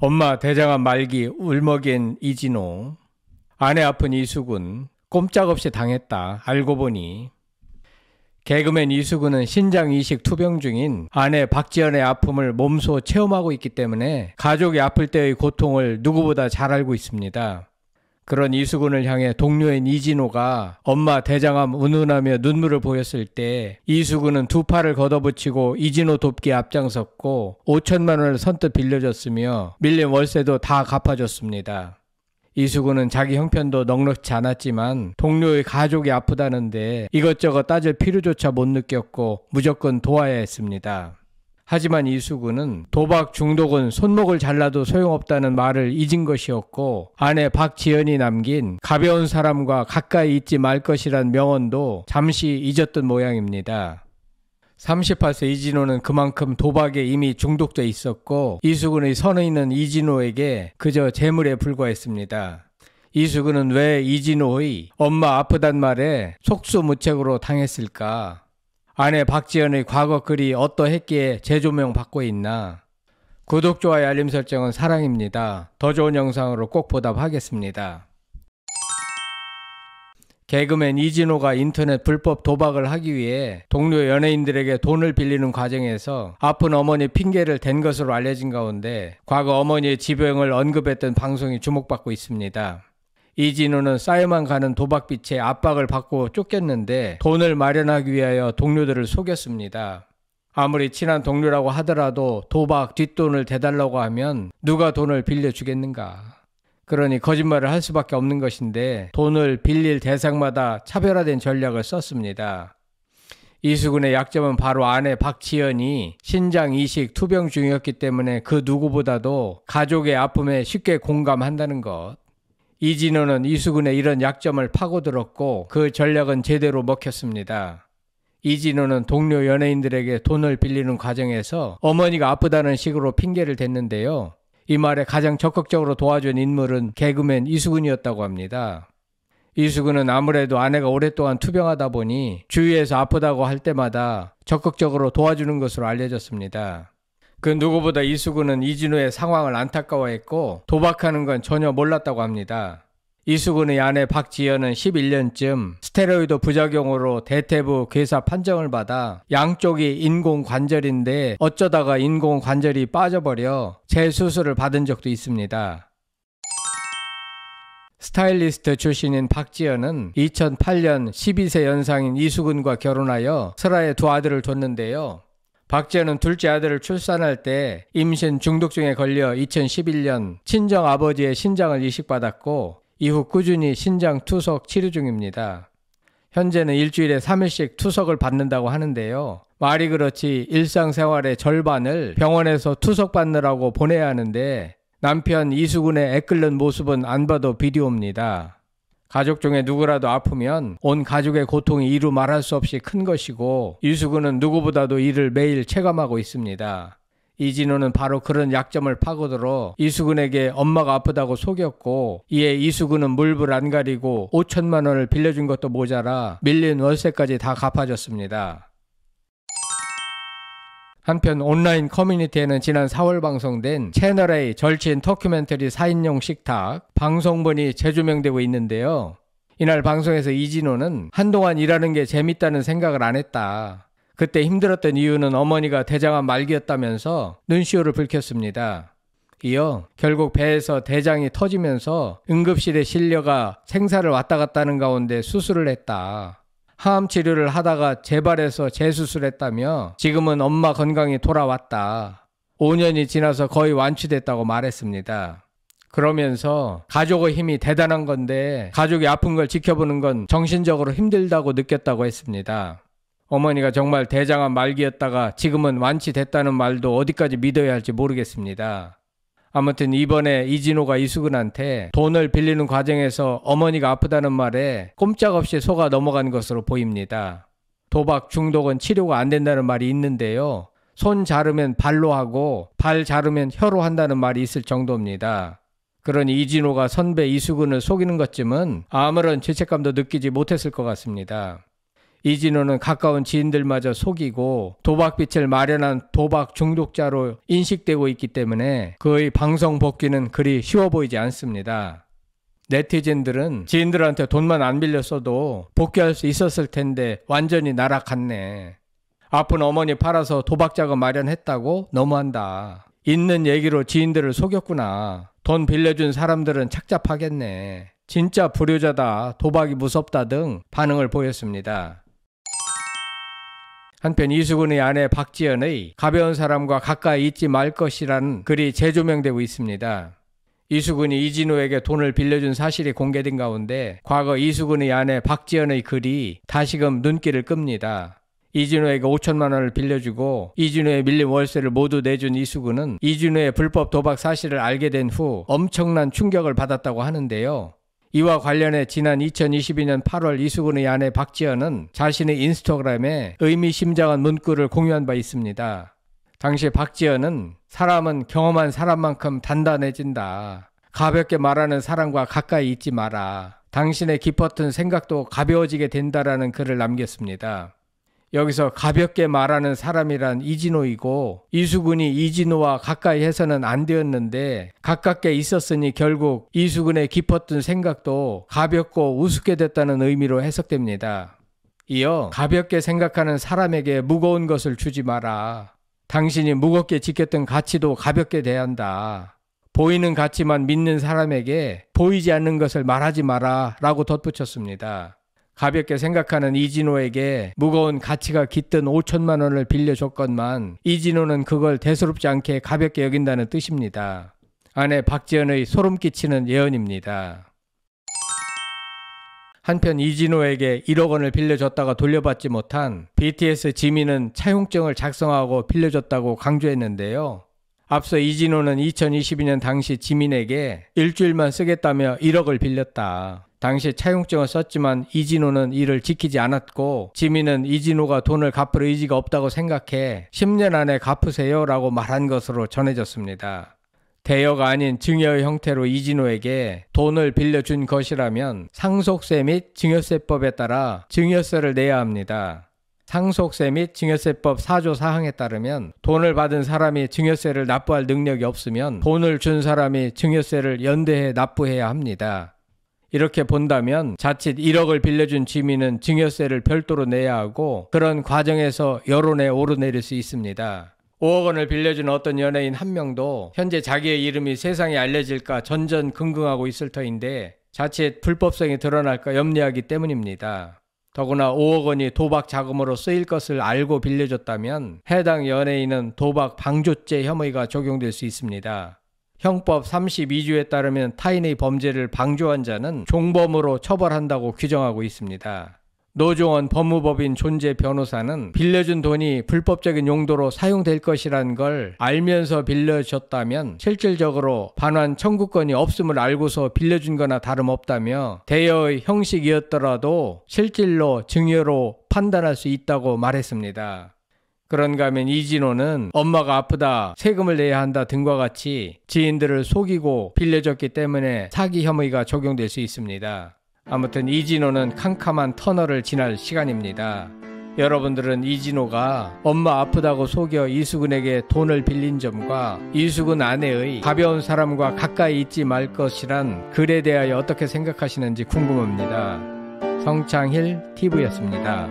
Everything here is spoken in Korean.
엄마 대장암 말기 울먹인 이진호, 아내 아픈 이수근, 꼼짝없이 당했다. 알고 보니 개그맨 이수근은 신장 이식 투병 중인 아내 박지연의 아픔을 몸소 체험하고 있기 때문에 가족이 아플 때의 고통을 누구보다 잘 알고 있습니다. 그런 이수근을 향해 동료인 이진호가 엄마 대장암 운운하며 눈물을 보였을 때 이수근은 두 팔을 걷어붙이고 이진호 돕기 앞장섰고 5천만 원을 선뜻 빌려줬으며 밀린 월세도 다 갚아줬습니다. 이수근은 자기 형편도 넉넉치 않았지만 동료의 가족이 아프다는데 이것저것 따질 필요조차 못 느꼈고 무조건 도와야 했습니다. 하지만 이수근은 도박 중독은 손목을 잘라도 소용없다는 말을 잊은 것이었고 아내 박지연이 남긴 가벼운 사람과 가까이 있지 말 것이란 명언도 잠시 잊었던 모양입니다. 38세 이진호는 그만큼 도박에 이미 중독돼 있었고 이수근의 선의는 이진호에게 그저 재물에 불과했습니다. 이수근은 왜 이진호의 엄마 아프단 말에 속수무책으로 당했을까? 아내 박지연의 과거 글이 어떠했기에 재조명 받고 있나? 구독, 좋아요, 알림 설정은 사랑입니다. 더 좋은 영상으로 꼭 보답하겠습니다. 개그맨 이진호가 인터넷 불법 도박을 하기 위해 동료 연예인들에게 돈을 빌리는 과정에서 아픈 어머니 핑계를 댄 것으로 알려진 가운데 과거 어머니의 지병을 언급했던 방송이 주목받고 있습니다. 이진우는 쌓여만 가는 도박빚에 압박을 받고 쫓겼는데 돈을 마련하기 위하여 동료들을 속였습니다. 아무리 친한 동료라고 하더라도 도박 뒷돈을 대달라고 하면 누가 돈을 빌려주겠는가. 그러니 거짓말을 할 수밖에 없는 것인데 돈을 빌릴 대상마다 차별화된 전략을 썼습니다. 이수근의 약점은 바로 아내 박지연이 신장 이식 투병 중이었기 때문에 그 누구보다도 가족의 아픔에 쉽게 공감한다는 것. 이진호는 이수근의 이런 약점을 파고들었고 그 전략은 제대로 먹혔습니다. 이진호는 동료 연예인들에게 돈을 빌리는 과정에서 어머니가 아프다는 식으로 핑계를 댔는데요. 이 말에 가장 적극적으로 도와준 인물은 개그맨 이수근이었다고 합니다. 이수근은 아무래도 아내가 오랫동안 투병하다 보니 주위에서 아프다고 할 때마다 적극적으로 도와주는 것으로 알려졌습니다. 그 누구보다 이수근은 이진우의 상황을 안타까워했고 도박하는 건 전혀 몰랐다고 합니다. 이수근의 아내 박지연은 11년쯤 스테로이드 부작용으로 대퇴부 괴사 판정을 받아 양쪽이 인공관절인데 어쩌다가 인공관절이 빠져버려 재수술을 받은 적도 있습니다. 스타일리스트 출신인 박지연은 2008년 12세 연상인 이수근과 결혼하여 설아의 두 아들을 뒀는데요. 박재현은 둘째 아들을 출산할 때 임신 중독증에 걸려 2011년 친정 아버지의 신장을 이식받았고 이후 꾸준히 신장 투석 치료 중입니다. 현재는 일주일에 3일씩 투석을 받는다고 하는데요. 말이 그렇지 일상생활의 절반을 병원에서 투석 받느라고 보내야 하는데 남편 이수근의 애끓는 모습은 안 봐도 비디오입니다. 가족 중에 누구라도 아프면 온 가족의 고통이 이루 말할 수 없이 큰 것이고 유수근은 누구보다도 이를 매일 체감하고 있습니다. 이진호는 바로 그런 약점을 파고들어 이수근에게 엄마가 아프다고 속였고 이에 이수근은 물불 안 가리고 5천만 원을 빌려준 것도 모자라 밀린 월세까지 다 갚아줬습니다. 한편 온라인 커뮤니티에는 지난 4월 방송된 채널A 절친 터큐멘터리 4인용 식탁 방송분이 재조명되고 있는데요. 이날 방송에서 이진호는 한동안 일하는 게 재밌다는 생각을 안 했다. 그때 힘들었던 이유는 어머니가 대장암 말기였다면서 눈시울을 붉혔습니다. 이어 결국 배에서 대장이 터지면서 응급실에 실려가 생사를 왔다 갔다 하는 가운데 수술을 했다. 항암 치료를 하다가 재발해서 재수술했다며 지금은 엄마 건강이 돌아왔다. 5년이 지나서 거의 완치됐다고 말했습니다. 그러면서 가족의 힘이 대단한 건데 가족이 아픈 걸 지켜보는 건 정신적으로 힘들다고 느꼈다고 했습니다. 어머니가 정말 대장암 말기였다가 지금은 완치됐다는 말도 어디까지 믿어야 할지 모르겠습니다. 아무튼 이번에 이진호가 이수근한테 돈을 빌리는 과정에서 어머니가 아프다는 말에 꼼짝없이 속아 넘어간 것으로 보입니다. 도박 중독은 치료가 안 된다는 말이 있는데요. 손 자르면 발로 하고 발 자르면 혀로 한다는 말이 있을 정도입니다. 그러니 이진호가 선배 이수근을 속이는 것쯤은 아무런 죄책감도 느끼지 못했을 것 같습니다. 이진호는 가까운 지인들마저 속이고 도박빛을 마련한 도박 중독자로 인식되고 있기 때문에 그의 방송 복귀는 그리 쉬워 보이지 않습니다. 네티즌들은 지인들한테 돈만 안 빌렸어도 복귀할 수 있었을 텐데 완전히 날아갔네. 아픈 어머니 팔아서 도박 자금 마련했다고 너무한다. 있는 얘기로 지인들을 속였구나. 돈 빌려준 사람들은 착잡하겠네. 진짜 불효자다, 도박이 무섭다 등 반응을 보였습니다. 한편 이수근의 아내 박지연의 가벼운 사람과 가까이 있지 말 것이라는 글이 재조명되고 있습니다. 이수근이 이진우에게 돈을 빌려준 사실이 공개된 가운데 과거 이수근의 아내 박지연의 글이 다시금 눈길을 끕니다. 이진우에게 5천만 원을 빌려주고 이진우의 밀린 월세를 모두 내준 이수근은 이진우의 불법 도박 사실을 알게 된 후 엄청난 충격을 받았다고 하는데요. 이와 관련해 지난 2022년 8월 이수근의 아내 박지연은 자신의 인스타그램에 의미심장한 문구를 공유한 바 있습니다. 당시 박지연은 사람은 경험한 사람만큼 단단해진다. 가볍게 말하는 사람과 가까이 있지 마라. 당신의 깊었던 생각도 가벼워지게 된다라는 글을 남겼습니다. 여기서 가볍게 말하는 사람이란 이진호이고 이수근이 이진호와 가까이 해서는 안 되었는데 가깝게 있었으니 결국 이수근의 깊었던 생각도 가볍고 우습게 됐다는 의미로 해석됩니다. 이어 가볍게 생각하는 사람에게 무거운 것을 주지 마라. 당신이 무겁게 지켰던 가치도 가볍게 대한다. 보이는 가치만 믿는 사람에게 보이지 않는 것을 말하지 마라 라고 덧붙였습니다. 가볍게 생각하는 이진호에게 무거운 가치가 깃든 5천만 원을 빌려줬건만 이진호는 그걸 대수롭지 않게 가볍게 여긴다는 뜻입니다. 아내 박지연의 소름 끼치는 예언입니다. 한편 이진호에게 1억 원을 빌려줬다가 돌려받지 못한 BTS 지민은 차용증을 작성하고 빌려줬다고 강조했는데요. 앞서 이진호는 2022년 당시 지민에게 일주일만 쓰겠다며 1억을 빌렸다. 당시에 차용증을 썼지만 이진호는 이를 지키지 않았고 지민은 이진호가 돈을 갚을 의지가 없다고 생각해 10년 안에 갚으세요 라고 말한 것으로 전해졌습니다. 대여가 아닌 증여의 형태로 이진호에게 돈을 빌려준 것이라면 상속세 및 증여세법에 따라 증여세를 내야 합니다. 상속세 및 증여세법 4조 4항에 따르면 돈을 받은 사람이 증여세를 납부할 능력이 없으면 돈을 준 사람이 증여세를 연대해 납부해야 합니다. 이렇게 본다면 자칫 1억을 빌려준 지민은 증여세를 별도로 내야 하고 그런 과정에서 여론에 오르내릴 수 있습니다. 5억 원을 빌려준 어떤 연예인 한 명도 현재 자기의 이름이 세상에 알려질까 전전긍긍하고 있을 터인데 자칫 불법성이 드러날까 염려하기 때문입니다. 더구나 5억 원이 도박 자금으로 쓰일 것을 알고 빌려줬다면 해당 연예인은 도박 방조죄 혐의가 적용될 수 있습니다. 형법 32조에 따르면 타인의 범죄를 방조한 자는 종범으로 처벌한다고 규정하고 있습니다. 노종원 법무법인 존재 변호사는 빌려준 돈이 불법적인 용도로 사용될 것이란 걸 알면서 빌려줬다면 실질적으로 반환 청구권이 없음을 알고서 빌려준 거나 다름없다며 대여의 형식이었더라도 실질로 증여로 판단할 수 있다고 말했습니다. 그런가 하면 이진호는 엄마가 아프다, 세금을 내야 한다 등과 같이 지인들을 속이고 빌려줬기 때문에 사기 혐의가 적용될 수 있습니다. 아무튼 이진호는 캄캄한 터널을 지날 시간입니다. 여러분들은 이진호가 엄마 아프다고 속여 이수근에게 돈을 빌린 점과 이수근 아내의 가벼운 사람과 가까이 있지 말 것이란 글에 대하여 어떻게 생각하시는지 궁금합니다. 성창힐 TV였습니다.